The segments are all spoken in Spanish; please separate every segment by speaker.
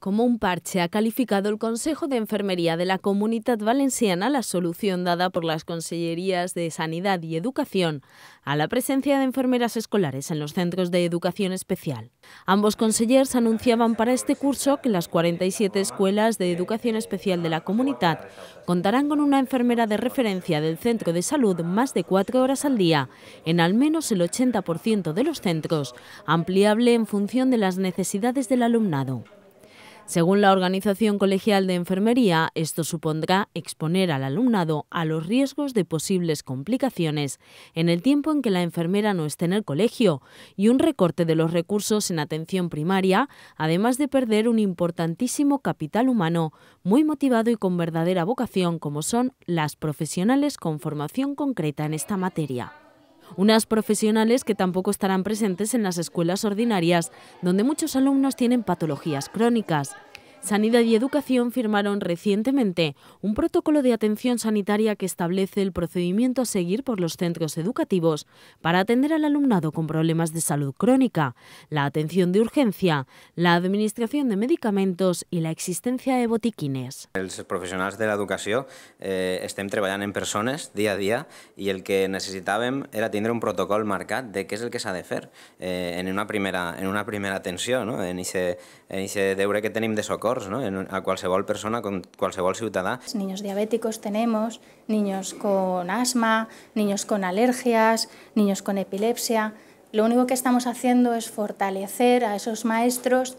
Speaker 1: como un parche ha calificado el Consejo de Enfermería de la Comunidad Valenciana la solución dada por las Consellerías de Sanidad y Educación a la presencia de enfermeras escolares en los centros de educación especial. Ambos consellers anunciaban para este curso que las 47 escuelas de educación especial de la comunidad contarán con una enfermera de referencia del centro de salud más de cuatro horas al día, en al menos el 80% de los centros, ampliable en función de las necesidades del alumnado. Según la Organización Colegial de Enfermería, esto supondrá exponer al alumnado a los riesgos de posibles complicaciones en el tiempo en que la enfermera no esté en el colegio y un recorte de los recursos en atención primaria, además de perder un importantísimo capital humano, muy motivado y con verdadera vocación como son las profesionales con formación concreta en esta materia unas profesionales que tampoco estarán presentes en las escuelas ordinarias, donde muchos alumnos tienen patologías crónicas. Sanidad y Educación firmaron recientemente un protocolo de atención sanitaria que establece el procedimiento a seguir por los centros educativos para atender al alumnado con problemas de salud crónica, la atención de urgencia, la administración de medicamentos y la existencia de botiquines.
Speaker 2: Los profesionales de la educación eh, estén trabajando en personas día a día y el que necesitaban era tener un protocolo marcado de qué es el que se ha de hacer eh, en, una primera, en una primera atención, no? en ese deure que tenemos de socorro a qualsevol persona, con el ciudadano.
Speaker 3: Niños diabéticos tenemos, niños con asma, niños con alergias, niños con epilepsia. Lo único que estamos haciendo es fortalecer a esos maestros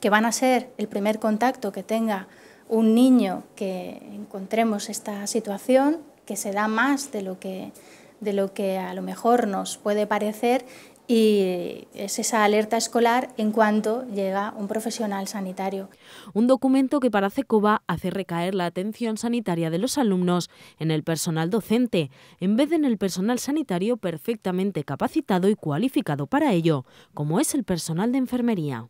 Speaker 3: que van a ser el primer contacto que tenga un niño que encontremos esta situación, que se da más de lo que, de lo que a lo mejor nos puede parecer y es esa alerta escolar en cuanto llega un profesional sanitario.
Speaker 1: Un documento que para CECOBA hace recaer la atención sanitaria de los alumnos en el personal docente, en vez de en el personal sanitario perfectamente capacitado y cualificado para ello, como es el personal de enfermería.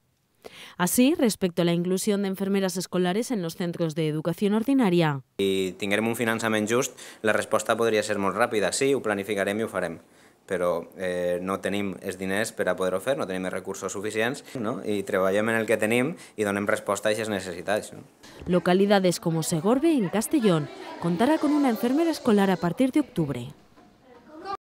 Speaker 1: Así, respecto a la inclusión de enfermeras escolares en los centros de educación ordinaria.
Speaker 2: Si tinguem un financiamiento justo, la respuesta podría ser muy rápida, Sí, o planificaremos y lo haremos. però eh, no tenim els diners per a poder-ho fer, no tenim els recursos suficients no? i treballem en el que tenim i donem resposta a aquestes necessitats. No?
Speaker 1: Localidades com Segorbe, en Castellón, contará amb una enfermera escolar a partir de octubre.